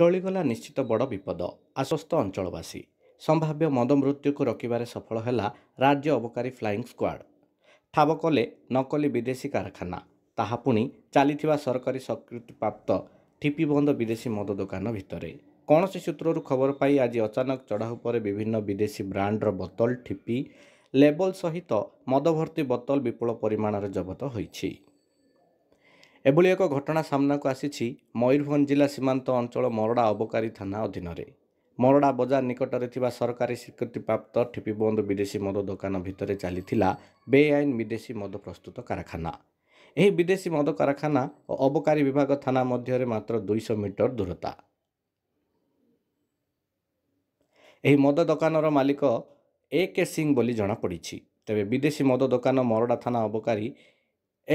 ଟଳିଗଲା ନିଶ୍ଚିତ ବଡ଼ ବିପଦ ଆଶ୍ୱସ୍ତ ଅଞ୍ଚଳବାସୀ ସମ୍ଭାବ୍ୟ ମଦ ମୃତ୍ୟୁକୁ ରୋକିବାରେ ସଫଳ ହେଲା ରାଜ୍ୟ ଅବକାରୀ ଫ୍ଲାଇଂ ସ୍କ୍ୱାଡ଼ ଠାବ କଲେ ନକଲି ବିଦେଶୀ କାରଖାନା ତାହା ପୁଣି ଚାଲିଥିବା ସରକାରୀ ସ୍ୱୀକୃତିପ୍ରାପ୍ତ ଠିପିବନ୍ଦ ବିଦେଶୀ ମଦ ଦୋକାନ ଭିତରେ କୌଣସି ସୂତ୍ରରୁ ଖବର ପାଇ ଆଜି ଅଚାନକ ଚଢ଼ାଉ ଉପରେ ବିଭିନ୍ନ ବିଦେଶୀ ବ୍ରାଣ୍ଡର ବୋତଲ ଠିପି ଲେବଲ ସହିତ ମଦଭର୍ତ୍ତି ବୋତଲ ବିପୁଳ ପରିମାଣରେ ଜବତ ହୋଇଛି ଏଭଳି ଏକ ଘଟଣା ସାମ୍ନାକୁ ଆସିଛି ମୟୂରଭଞ୍ଜ ଜିଲ୍ଲା ସୀମାନ୍ତ ଅଞ୍ଚଳ ମରଡ଼ା ଅବକାରୀ ଥାନା ଅଧୀନରେ ମରଡ଼ା ବଜାର ନିକଟରେ ଥିବା ସରକାରୀ ସ୍ୱୀକୃତିପ୍ରାପ୍ତ ଠିପିବନ୍ଦ ବିଦେଶୀ ମଦ ଦୋକାନ ଭିତରେ ଚାଲିଥିଲା ବେଆଇନ ବିଦେଶୀ ମଦ ପ୍ରସ୍ତୁତ କାରଖାନା ଏହି ବିଦେଶୀ ମଦ କାରଖାନା ଓ ଅବକାରୀ ବିଭାଗ ଥାନା ମଧ୍ୟରେ ମାତ୍ର ଦୁଇଶହ ମିଟର ଦୂରତା ଏହି ମଦ ଦୋକାନର ମାଲିକ ଏ କେ ସିଂ ବୋଲି ଜଣାପଡ଼ିଛି ତେବେ ବିଦେଶୀ ମଦ ଦୋକାନ ମରଡ଼ା ଥାନା ଅବକାରୀ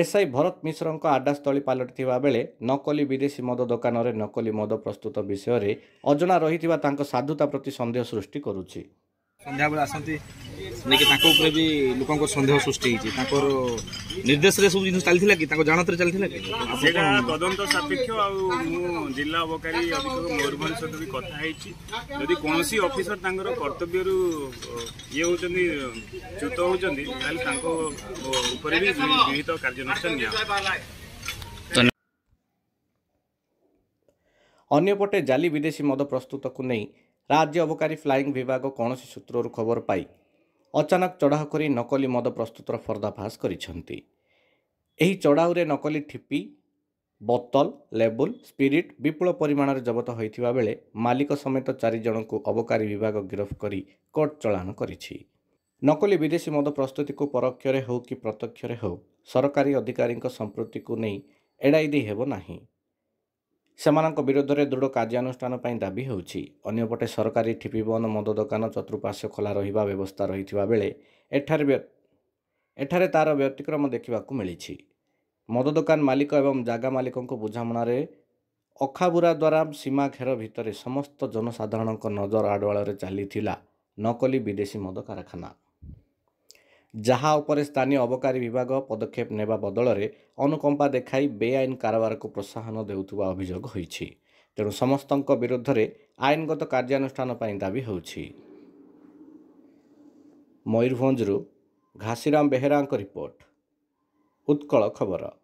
ଏସ୍ଆଇ ଭରତ ମିଶ୍ରଙ୍କ ଆଡ୍ଡାସ୍ଥଳୀ ପାଲଟିଥିବା ବେଳେ ନକଲି ବିଦେଶୀ ମଦ ଦୋକାନରେ ନକଲି ମଦ ପ୍ରସ୍ତୁତ ବିଷୟରେ ଅଜଣା ରହିଥିବା ତାଙ୍କ ସାଧୁତା ପ୍ରତି ସନ୍ଦେହ ସୃଷ୍ଟି କରୁଛି ସନ୍ଧ୍ୟାବେଳେ ଆସନ୍ତି ନେଇକି ତାଙ୍କ ଉପରେ ବି ଲୋକଙ୍କର ସନ୍ଦେହ ସୃଷ୍ଟି ହେଇଛି ତାଙ୍କର ନିର୍ଦ୍ଦେଶରେ ସବୁ ଜିନିଷ ଚାଲିଥିଲା କି ତାଙ୍କ ଜାଣତରେ ଚାଲିଥିଲା କି ସେଇଟା ତଦନ୍ତ ସାପେକ୍ଷ ଆଉ ମୁଁ ଜିଲ୍ଲା ଅବକାରୀ ଅଧିକ୍ଷକ ମୟୂରଭଞ୍ଜ ସହିତ ବି କଥା ହେଇଛି ଯଦି କୌଣସି ଅଫିସର ତାଙ୍କର କର୍ତ୍ତବ୍ୟରୁ ଇଏ ହେଉଛନ୍ତି ଚ୍ୟୁତ ହେଉଛନ୍ତି ତାହେଲେ ତାଙ୍କ ଉପରେ ବି ବିହିତ କାର୍ଯ୍ୟାନୁଷ୍ଠାନ ନିଆ ଅନ୍ୟପଟେ ଜାଲି ବିଦେଶୀ ମଦ ପ୍ରସ୍ତୁତକୁ ନେଇ ରାଜ୍ୟ ଅବକାରୀ ଫ୍ଲାଇଂ ବିଭାଗ କୌଣସି ସୂତ୍ରରୁ ଖବର ପାଇ ଅଚାନକ ଚଢ଼ାଉ କରି ନକଲି ମଦ ପ୍ରସ୍ତୁତର ପର୍ଦ୍ଦାଫାସ କରିଛନ୍ତି ଏହି ଚଢ଼ାଉରେ ନକଲି ଠିପି ବୋତଲ ଲେବୁଲ ସ୍ପିରିଟ୍ ବିପୁଳ ପରିମାଣରେ ଜବତ ହୋଇଥିବା ବେଳେ ମାଲିକ ସମେତ ଚାରିଜଣଙ୍କୁ ଅବକାରୀ ବିଭାଗ ଗିରଫ କରି କୋର୍ଟ ଚଳାଣ କରିଛି ନକଲି ବିଦେଶୀ ମଦ ପ୍ରସ୍ତୁତିକୁ ପରୋକ୍ଷରେ ହେଉ କି ପ୍ରତ୍ୟକ୍ଷରେ ହେଉ ସରକାରୀ ଅଧିକାରୀଙ୍କ ସମ୍ପୃକ୍ତିକୁ ନେଇ ଏଡ଼ାଇ ଦେଇ ହେବ ନାହିଁ ସେମାନଙ୍କ ବିରୋଧରେ ଦୃଢ଼ କାର୍ଯ୍ୟାନୁଷ୍ଠାନ ପାଇଁ ଦାବି ହେଉଛି ଅନ୍ୟପଟେ ସରକାରୀ ଠିପିବନ ମଦ ଦୋକାନ ଚତୁଃପାର୍ଶ୍ୱ ଖୋଲା ରହିବା ବ୍ୟବସ୍ଥା ରହିଥିବା ବେଳେ ଏଠାରେ ଏଠାରେ ତା'ର ବ୍ୟତିକ୍ରମ ଦେଖିବାକୁ ମିଳିଛି ମଦ ଦୋକାନ ମାଲିକ ଏବଂ ଜାଗା ମାଲିକଙ୍କ ବୁଝାମଣାରେ ଅଖାବୁରା ଦ୍ୱାରା ସୀମା ଘେର ଭିତରେ ସମସ୍ତ ଜନସାଧାରଣଙ୍କ ନଜର ଆଡ଼ୁଆଳରେ ଚାଲିଥିଲା ନକଲି ବିଦେଶୀ ମଦ କାରଖାନା ଯାହା ଉପରେ ସ୍ଥାନୀୟ ଅବକାରୀ ବିଭାଗ ପଦକ୍ଷେପ ନେବା ବଦଳରେ ଅନୁକମ୍ପା ଦେଖାଇ ବେଆଇନ କାରବାରକୁ ପ୍ରୋତ୍ସାହନ ଦେଉଥିବା ଅଭିଯୋଗ ହୋଇଛି ତେଣୁ ସମସ୍ତଙ୍କ ବିରୁଦ୍ଧରେ ଆଇନଗତ କାର୍ଯ୍ୟାନୁଷ୍ଠାନ ପାଇଁ ଦାବି ହେଉଛି ମୟୂରଭଞ୍ଜରୁ ଘାସିରାମ ବେହେରାଙ୍କ ରିପୋର୍ଟ ଉତ୍କଳ ଖବର